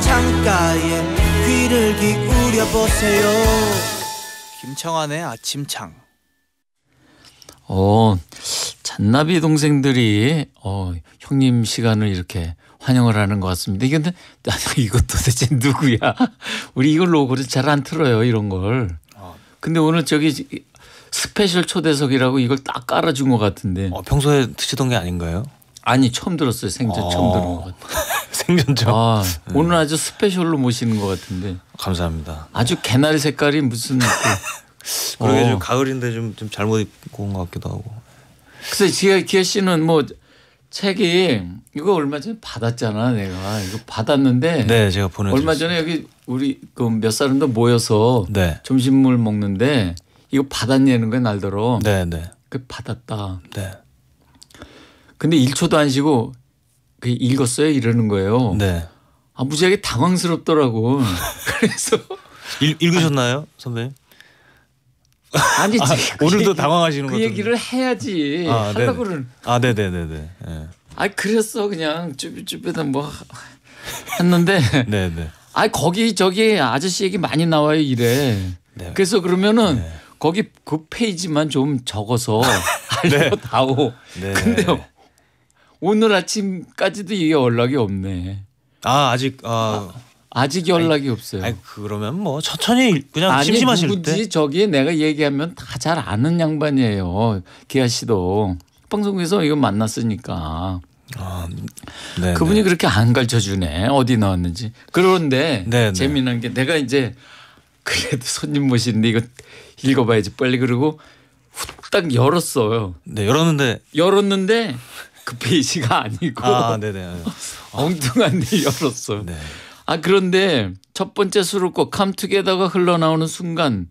창가에 귀를 기울여 보세요. 김청환의 아침창. 어, 잔나비 동생들이 어, 형님 시간을 이렇게 환영을 하는 것 같습니다. 이게 근데 이것 도대체 누구야? 우리 이걸로 그래 잘안 틀어요 이런 걸. 아. 근데 오늘 저기 스페셜 초대석이라고 이걸 딱 깔아준 것 같은데. 어, 평소에 드시던 게 아닌가요? 아니 처음 들었어요 생전 어. 처음 들은 것 같아요. 생존자. 아, 음. 오늘 아주 스페셜로 모시는 것 같은데. 감사합니다. 아주 개나리 색깔이 무슨. 그 그러게 어. 좀 가을인데 좀, 좀 잘못 입고 온 것 같기도 하고. 글쎄 지혜 기혜 씨는 뭐 책이 이거 얼마 전에 받았잖아 내가 이거 받았는데 네 제가 보내 얼마 전에 여기 우리 그몇 사람도 모여서 네. 점심물 먹는데 이거 받았냐는 거야 날더러 네네 네. 그 받았다 네 근데 1초도 안 쉬고 그 읽었어요 이러는 거예요. 네. 아 무지하게 당황스럽더라고. 그래서 읽, 읽으셨나요 선배님? 아니 아, 그 오늘도 당황하시는 거죠. 그 얘기를 해야지 아, 하려고 그아 네네네네. 예. 아 그랬어 그냥 쭈뼛쭈뼛한 뭐 했는데. 네네. 아 거기 저기 아저씨 얘기 많이 나와요 이래. 네. 그래서 그러면은 네. 거기 그 페이지만 좀 적어서 네. 알려다오. 네. 근데 오늘 아침까지도 이 연락이 없네. 아 아직 아, 아직 연락이 아니, 없어요. 아니, 그러면 뭐 천천히 그냥 아니, 심심하실 누구지? 때. 저기 내가 얘기하면 다 잘 아는 양반이에요. 기아 씨도 방송에서 이거 만났으니까. 아, 네 그분이 그렇게 안 가르쳐 주네 어디 나왔는지. 그런데 네네. 재미난 게 내가 이제 그래도 손님 모시는데 이거 읽어봐야지 빨리 그러고 후딱 열었어요. 네 열었는데 열었는데 그 페이지가 아니고 아, 엉뚱한 데 열었어요. 네. 아 그런데 첫 번째 수록곡 캄투게더가 흘러나오는 순간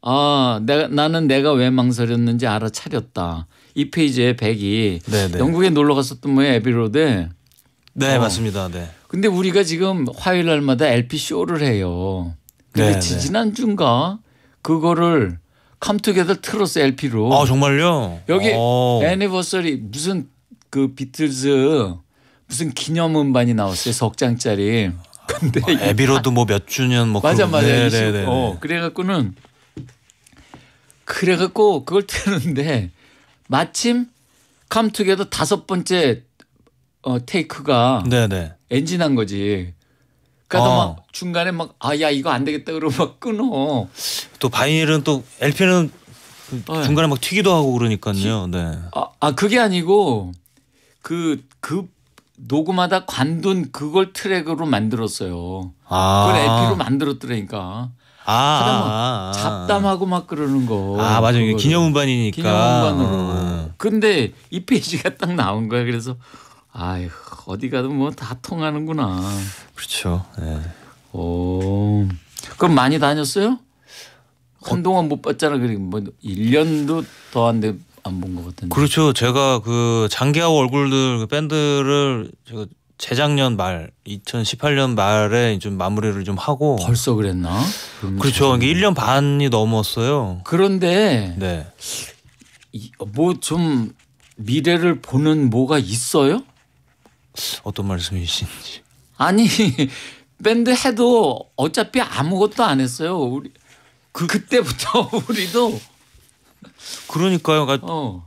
아 내가, 나는 내가 왜 망설였는지 알아차렸다. 이 페이지에 백이 네네. 영국에 놀러 갔었던 뭐양 에비로드에 네 어. 맞습니다. 네. 근데 우리가 지금 화요일 날마다 LP 쇼를 해요. 근데 네네. 네. 지난주인가 그거를 캄투게더 틀었어 LP로. 아 정말요? 여기 애니버서리 무슨 그 비틀즈 무슨 기념 음반이 나왔어요. 석 장짜리. 근데 아, 에비로드 뭐 몇 주년 뭐 맞아 맞아. 네네 네, 네, 어, 네. 그래갖고는 그래갖고 그걸 트는데 마침 캄투게도 다섯 번째 어, 테이크가 네네. 엔진한 거지. 그러니까 어. 막 중간에 막아야 이거 안 되겠다 그러고 막 끊어. 또 바이닐은 또 LP는 어, 예. 중간에 막 튀기도 하고 그러니까요. 네. 아, 아 그게 아니고 그그 그 녹음하다 관둔 그걸 트랙으로 만들었어요. 아. 그걸 LP로 만들었더라니까. 아, 뭐 아, 아, 잡담하고 막 그러는 거. 아 맞아요. 기념 음반이니까. 기념 음반으로. 아. 어, 어. 근데 이 페이지가 딱 나온 거야. 그래서 아휴 어디 가도 뭐 다 통하는구나. 그렇죠. 네. 예. 오. 어. 그럼 많이 다녔어요? 한동안 어. 못 봤잖아. 그리고 뭐 1년도 더 안 돼. 안본것 같은데. 그렇죠. 제가 그 장기하우 얼굴들 그 밴드를 제가 재작년 말 2018년 말에 좀 마무리를 좀 하고 벌써 그랬나? 그렇죠. 이게 1년 반이 넘었어요. 그런데 네. 뭐좀 미래를 보는 뭐가 있어요? 어떤 말씀이신지. 아니 밴드 해도 어차피 아무것도 안 했어요. 우리 그, 그때부터 우리도 그러니까요. 그러니까 어.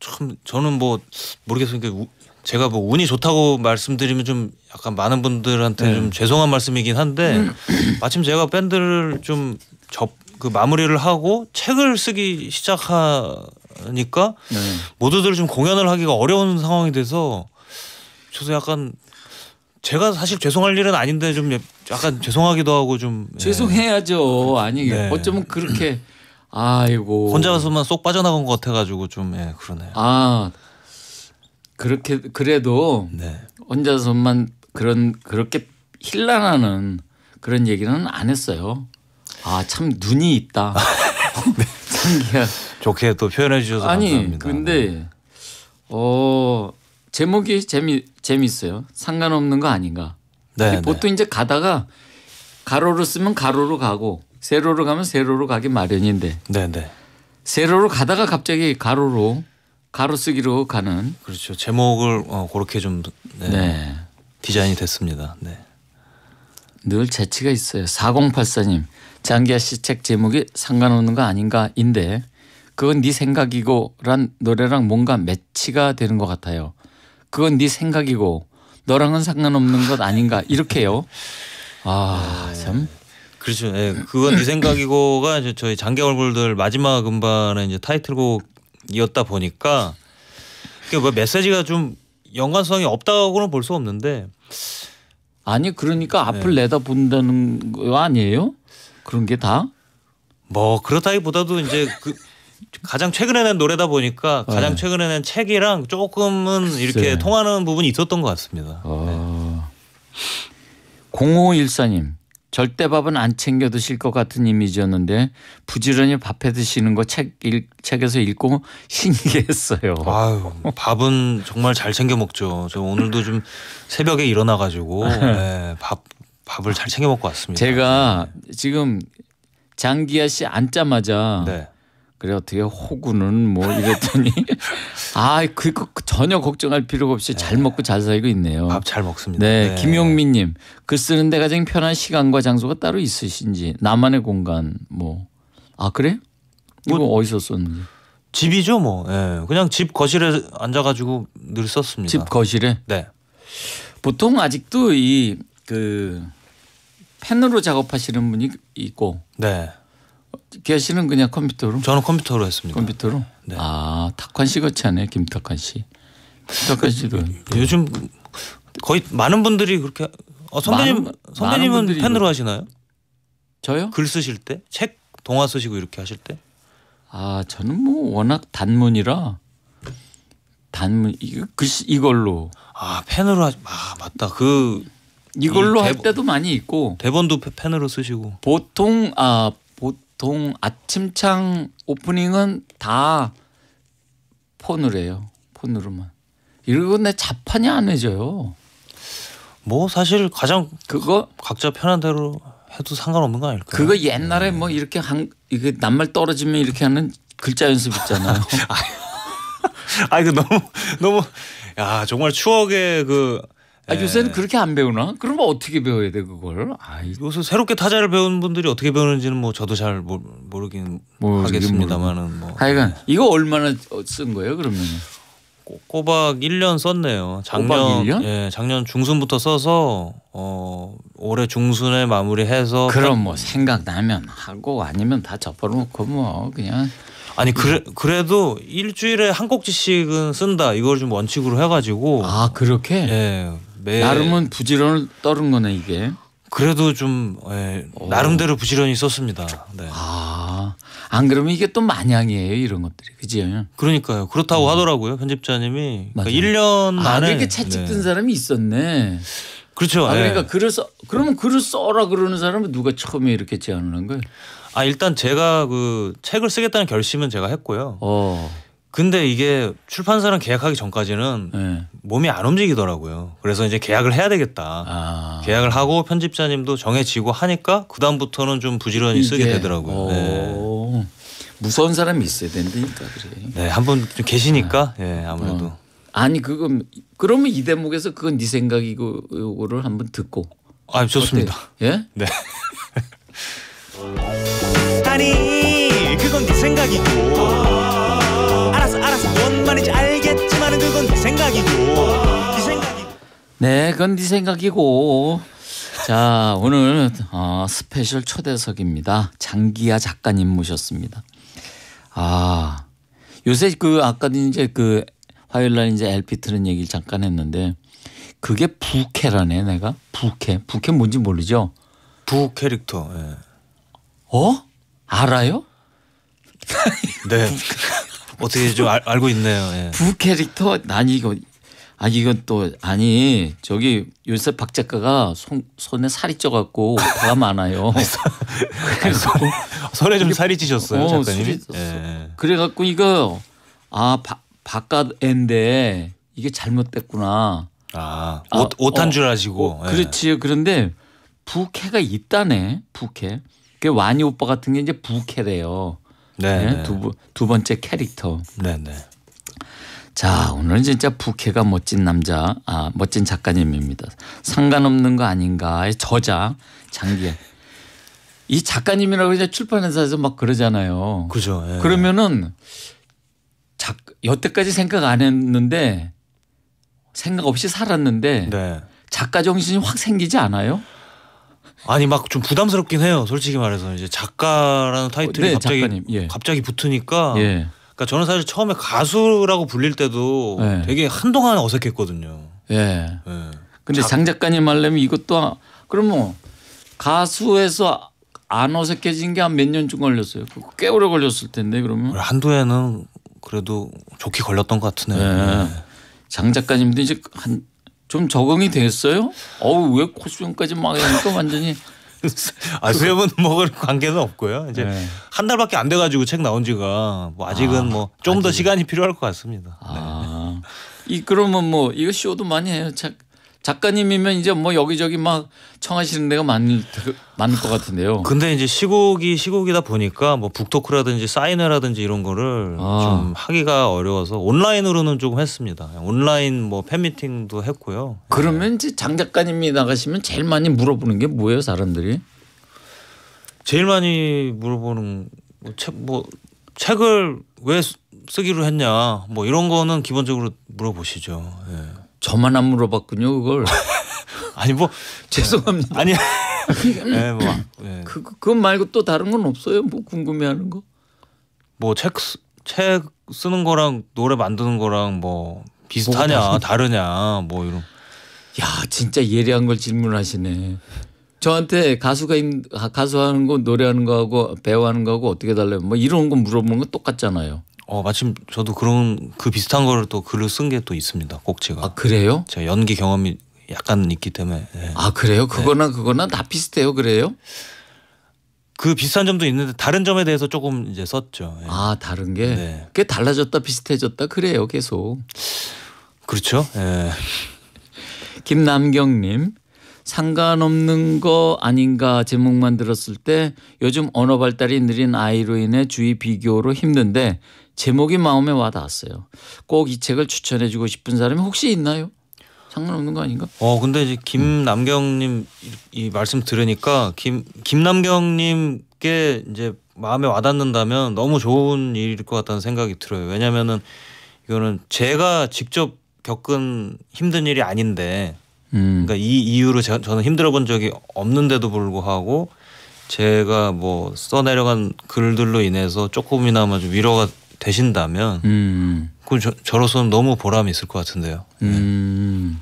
참 저는 뭐 모르겠어요. 그러니까 제가 뭐 운이 좋다고 말씀드리면 좀 약간 많은 분들한테 네. 좀 죄송한 말씀이긴 한데 음. 마침 제가 밴드를 좀 접 그 마무리를 하고 책을 쓰기 시작하니까 네. 모두들 좀 공연을 하기가 어려운 상황이 돼서 저도 약간 제가 사실 죄송할 일은 아닌데 좀 예, 약간 죄송하기도 하고 좀 예. 죄송해야죠. 예. 아니 네. 어쩌면 그렇게 아이고 혼자서만 쏙 빠져나간 것 같아가지고 좀 예, 그러네요. 아 그렇게 그래도 네. 혼자서만 그런 그렇게 힐난하는 그런 얘기는 안 했어요. 아참 눈이 있다. 네. 좋게 또 표현해 주셔서 아니, 감사합니다. 근데 네. 어 제목이 재미 재미어요 상관없는 거 아닌가. 네, 보통 네. 이제 가다가 가로로 쓰면 가로로 가고 세로로 가면 세로로 가기 마련인데. 네네. 세로로 가다가 갑자기 가로로 가로 쓰기로 가는. 그렇죠. 제목을 어, 그렇게 좀 네. 네. 디자인이 됐습니다. 네. 늘 재치가 있어요. 4084님 장기하 씨책 제목이 상관없는 거 아닌가인데 그건 네 생각이고란 노래랑 뭔가 매치가 되는 것 같아요. 그건 네 생각이고 너랑은 상관없는 것 아닌가 이렇게요. 아참 네. 그렇죠. 네. 그건 네 생각이고가 이제 저희 장기 얼굴들 마지막 음반의 이제 타이틀곡이었다 보니까 그뭐 메시지가 좀 연관성이 없다고는 볼 수 없는데 아니 그러니까 앞을 네. 내다본다는 거 아니에요? 그런 게 다? 뭐 그렇다기보다도 이제 그 가장 최근에 는 노래다 보니까 가장 네. 최근에 는 책이랑 조금은 글쎄. 이렇게 통하는 부분이 있었던 것 같습니다. 어... 네. 0514님 절대 밥은 안 챙겨 드실 것 같은 이미지였는데 부지런히 밥해 드시는 거책 책에서 읽고 신기했어요. 아유, 밥은 정말 잘 챙겨 먹죠. 저 오늘도 좀 새벽에 일어나 가지고 네. 네, 밥 밥을 잘 챙겨 먹고 왔습니다. 제가 네. 지금 장기하 씨 앉자마자 네. 그래 어떻게 호구는 뭐 이랬더니 아, 그, 그, 그 전혀 걱정할 필요가 없이 네. 잘 먹고 잘 살고 있네요. 밥 잘 먹습니다. 네, 네. 김용민 님. 글 쓰는 데 가장 편한 시간과 장소가 따로 있으신지 나만의 공간 뭐. 아, 그래? 이거 뭐, 어디서 썼는지. 집이죠, 뭐. 예. 그냥 집 거실에 앉아 가지고 늘 썼습니다. 집 거실에? 네. 보통 아직도 이 그 펜으로 작업하시는 분이 있고 네. 계시는 그냥 컴퓨터로? 저는 컴퓨터로 했습니다. 컴퓨터로? 네. 아 탁환 씨 같지 않아요, 김탁환 씨? 김탁환 씨도 요즘 거의 많은 분들이 그렇게 어, 선배님 많은, 선배님은 많은 펜으로 하시나요? 저요? 글 쓰실 때, 책 동화 쓰시고 이렇게 하실 때? 아 저는 뭐 워낙 단문이라 단문 이글 이걸로 아팬으로 하시 아 맞다 그 이걸로 할 때도 많이 있고 대본도 팬으로 쓰시고 보통 아 보통 아침창 오프닝은 다 폰으로 해요. 폰으로만. 이러고 내 자판이 안 해져요. 뭐 사실 가장 그거 각자 편한 대로 해도 상관없는 거 아닐까요? 그거 옛날에 네. 뭐 이렇게 한 이게 낱말 떨어지면 이렇게 하는 글자 연습 있잖아요. 아 이거 그 너무 너무 야 정말 추억의 그 아, 예. 요새는 그렇게 안 배우나? 그러면 뭐 어떻게 배워야 돼 그걸? 아이. 요새 새롭게 타자를 배운 분들이 어떻게 배우는지는 뭐 저도 잘 모르, 모르긴 하겠습니다만은 뭐. 뭐. 하여간 이거 얼마나 쓴 거예요 그러면? 꼬박 1년 썼네요. 작년 1년? 예, 작년 중순부터 써서 어 올해 중순에 마무리해서 그럼 뭐 생각나면 하고 아니면 다 접어 놓고 뭐 그냥 아니 그래 그래도 일주일에 한 꼭지씩은 쓴다. 이걸 좀 원칙으로 해 가지고 아, 그렇게? 예. 매... 네. 나름은 부지런을 떨은 거네 이게. 그래도 좀 예, 어. 나름대로 부지런히 썼습니다. 네. 아안 그러면 이게 또 마냥이에요 이런 것들이 그지요? 그러니까요. 그렇다고 음. 하더라고요 편집자님이. 그러니까 1년 아, 만 안에 이렇게 채찍 든 네. 사람이 있었네. 그렇죠. 아, 그러니까 예. 글을 써 그러면 글을 써라 그러는 사람은 누가 처음에 이렇게 제안을 한 거예요? 아 일단 제가 그 책을 쓰겠다는 결심은 제가 했고요. 어. 근데 이게 출판사랑 계약하기 전까지는 네. 몸이 안 움직이더라고요. 그래서 이제 계약을 해야 되겠다. 아. 계약을 하고 편집자님도 정해지고 하니까 그 다음부터는 좀 부지런히 쓰게 되더라고요. 어. 네. 무서운 사람이 있어야 된다니까 그래. 네, 한번 좀 계시니까 아. 네, 아무래도. 어. 아니 그건 그러면 이 대목에서 그건 네 생각이고 요거를 한번 듣고. 아 좋습니다. 어때? 예? 네. 아니 그건 네 생각이고. 네, 그건 네 생각이고. 자, 오늘 어, 스페셜 초대석입니다. 장기야 작가님 모셨습니다. 아, 요새 그 아까 이제 그 화요일 날 이제 LP 틀은 얘기를 잠깐 했는데 그게 부캐라네 내가 부캐 부캐 뭔지 모르죠. 부 캐릭터. 예. 어? 알아요? 네. 어떻게 좀 알, 고 있네요. 예. 부 캐릭터 난 이거 아 이건 또 아니 저기 요새 박 작가가 손, 손에 살이 쪄갖고 화가 많아요. 그래서 손에 좀 살이 찌셨어요 어, 작가님. 예. 그래갖고 이거 아 바, 깥앤데 이게 잘못됐구나. 아, 아 옷, 아, 옷한 줄 아시고. 어, 예. 그렇지. 그런데 부캐가 있다네. 부캐. 그 와니 오빠 같은 게 이제 부캐래요. 네. 예? 네. 두, 두 번째 캐릭터. 네, 네. 자, 오늘은 진짜 부캐가 멋진 남자, 아, 멋진 작가님입니다. 상관없는 거 아닌가의 저자 장기현. 이 작가님이라고 이제 출판회사에서 막 그러잖아요. 그죠. 예. 그러면은 작 여태까지 생각 안 했는데 생각 없이 살았는데 네. 작가 정신이 확 생기지 않아요? 아니 막 좀 부담스럽긴 해요. 솔직히 말해서 이제 작가라는 타이틀이 네, 갑자기 작가님. 예. 갑자기 붙으니까 예. 그러니까 저는 사실 처음에 가수라고 불릴 때도 네. 되게 한동안 어색했거든요. 예. 네. 네. 근데 자, 장 작가님 말려면 이것도 아- 그러면 뭐 가수에서 안 어색해진 게 한 몇 년쯤 걸렸어요. 꽤 오래 걸렸을 텐데 그러면 아, 한두 해는 그래도 좋게 걸렸던 것 같은데. 예. 예. 장 작가님도 이제 한 좀 적응이 됐어요? 어우 왜 코수염까지 막 하니까 완전히 아, 수염은 먹을 관계는 없고요. 이제 네. 한 달밖에 안 돼가지고 책 나온 지가 뭐 아직은 아, 뭐좀 더 시간이 필요할 것 같습니다. 아. 네. 이 그러면 뭐 이거 쇼도 많이 해요. 책 작가님이면 이제 뭐 여기저기 막 청하시는 데가 많을 많을 것 같은데요. 근데 이제 시국이 시국이다 보니까 뭐 북토크라든지 사인회라든지 이런 거를 아. 좀 하기가 어려워서 온라인으로는 조금 했습니다. 온라인 뭐 팬미팅도 했고요. 그러면 이제 장 작가님이 나가시면 제일 많이 물어보는 게 뭐예요, 사람들이? 제일 많이 물어보는 책뭐 뭐 책을 왜 쓰기로 했냐 뭐 이런 거는 기본적으로 물어보시죠. 예. 저만 안 물어봤군요 그걸. 아니 뭐 죄송합니다. 아니 네, 뭐, 네. 그, 그건 말고 또 다른 건 없어요? 뭐 궁금해하는 거? 뭐책책 쓰는 거랑 노래 만드는 거랑 뭐 비슷하냐 뭐 다르냐 뭐 이런. 야 진짜 예리한 걸 질문하시네. 저한테 가수가 임, 가수 하는 거 노래하는 거하고 배우하는 거하고 어떻게 달라요? 뭐 이런 거 물어보는 거 똑같잖아요. 어 마침 저도 그런 그 비슷한 거를 또글을쓴 게 또 있습니다. 꼭제가아 그래요? 제가 연기 경험이 약간 있기 때문에. 네. 아 그래요? 네. 그거나 네. 그거나 다 비슷해요. 그래요? 그 비슷한 점도 있는데 다른 점에 대해서 조금 이제 썼죠. 예. 아 다른 게. 네. 꽤 달라졌다 비슷해졌다 그래요 계속. 그렇죠. 예. 김남경님 상관없는 거 아닌가 제목만 들었을 때 요즘 언어 발달이 느린 아이로 인해 주위 비교로 힘든데 제목이 마음에 와닿았어요. 꼭 이 책을 추천해주고 싶은 사람이 혹시 있나요? 상관없는 거 아닌가? 어 근데 이제 김남경님 이 말씀 들으니까 김 김남경님께 이제 마음에 와닿는다면 너무 좋은 일일 것 같다는 생각이 들어요. 왜냐면은 이거는 제가 직접 겪은 힘든 일이 아닌데 음. 그러니까 이 이유로 제가 저는 힘들어본 적이 없는데도 불구하고 제가 뭐 써내려간 글들로 인해서 조금이나마 좀 위로가 되신다면 음. 그 저, 저로서는 너무 보람이 있을 것 같은데요. 네. 음.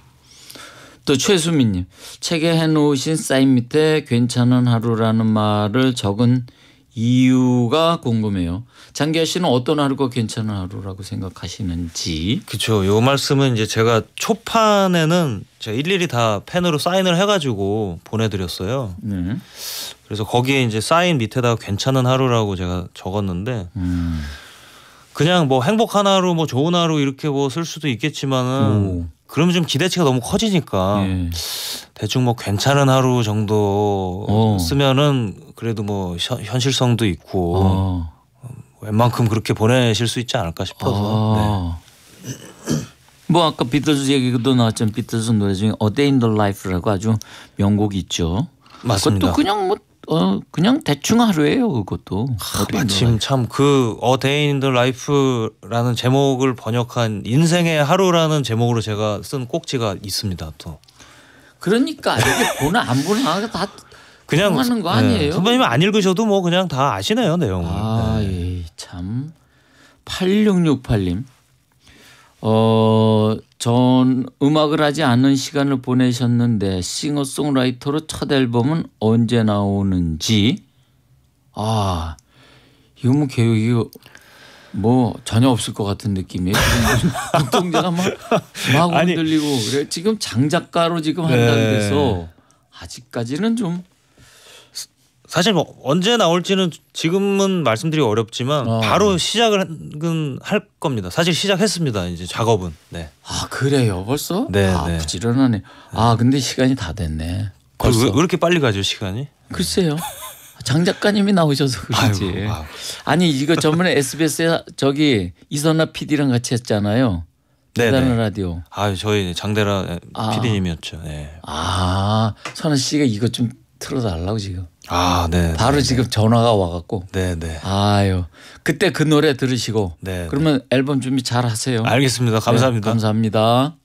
또 최수민님 책에 해놓으신 사인 밑에 괜찮은 하루라는 말을 적은 이유가 궁금해요. 장기하 씨는 어떤 하루가 괜찮은 하루라고 생각하시는지. 그렇죠. 요 말씀은 이제 제가 초판에는 제가 일일이 다 펜으로 사인을 해가지고 보내드렸어요. 네. 그래서 거기에 이제 사인 밑에다가 괜찮은 하루라고 제가 적었는데 음. 그냥 뭐 행복한 하루, 뭐 좋은 하루 이렇게 뭐 쓸 수도 있겠지만은. 오. 그러면 좀 기대치가 너무 커지니까 예. 대충 뭐 괜찮은 하루 정도 어. 쓰면은 그래도 뭐 현실성도 있고 어. 웬만큼 그렇게 보내실 수 있지 않을까 싶어서. 아. 네. 뭐 아까 비틀즈 얘기도 나왔지만 비틀즈 노래 중에 어데인 y 라이 t 라고 아주 명곡이 있죠. 맞습니다. 그것도 그냥 뭐어 그냥 대충 하루예요 그것도. 아, 마침 참그 어데인들 라이프라는 제목을 번역한 인생의 하루라는 제목으로 제가 쓴 꼭지가 있습니다 또. 그러니까 이게 보나 안 보나 다 그냥 하는 거 네, 아니에요? 네. 선배님 안 읽으셔도 뭐 그냥 다 아시네요 내용을. 아참 네. 8668님 예, 어, 전 음악을 하지 않는 시간을 보내셨는데 싱어송라이터로 첫 앨범은 언제 나오는지 아 이거 뭐 계획이 뭐 전혀 없을 것 같은 느낌이에요. 동자가 막, 막 흔들리고 그래. 지금 장작가로 지금 네. 한다고 해서 아직까지는 좀 사실 뭐 언제 나올지는 지금은 말씀드리기 어렵지만 어. 바로 시작은 할 겁니다. 사실 시작했습니다. 이제 작업은. 네. 아 그래요 벌써? 네. 아 네. 부지런하네. 네. 아 근데 시간이 다 됐네. 그 벌써. 왜, 왜 이렇게 빨리 가죠 시간이? 글쎄요. 장 작가님이 나오셔서 그런지. 아니 이거 저번에 SBS에 저기 이선아 PD랑 같이 했잖아요. 네, 대단한 네. 라디오. 아 저희 장대라 아. PD님이었죠. 네. 아 선아 씨가 이거 좀 틀어달라고 지금. 아, 네. 네 바로 네네. 지금 전화가 와갖고. 네, 네. 아유, 그때 그 노래 들으시고. 네. 네. 그러면 앨범 준비 잘 하세요. 알겠습니다. 감사합니다. 네, 감사합니다.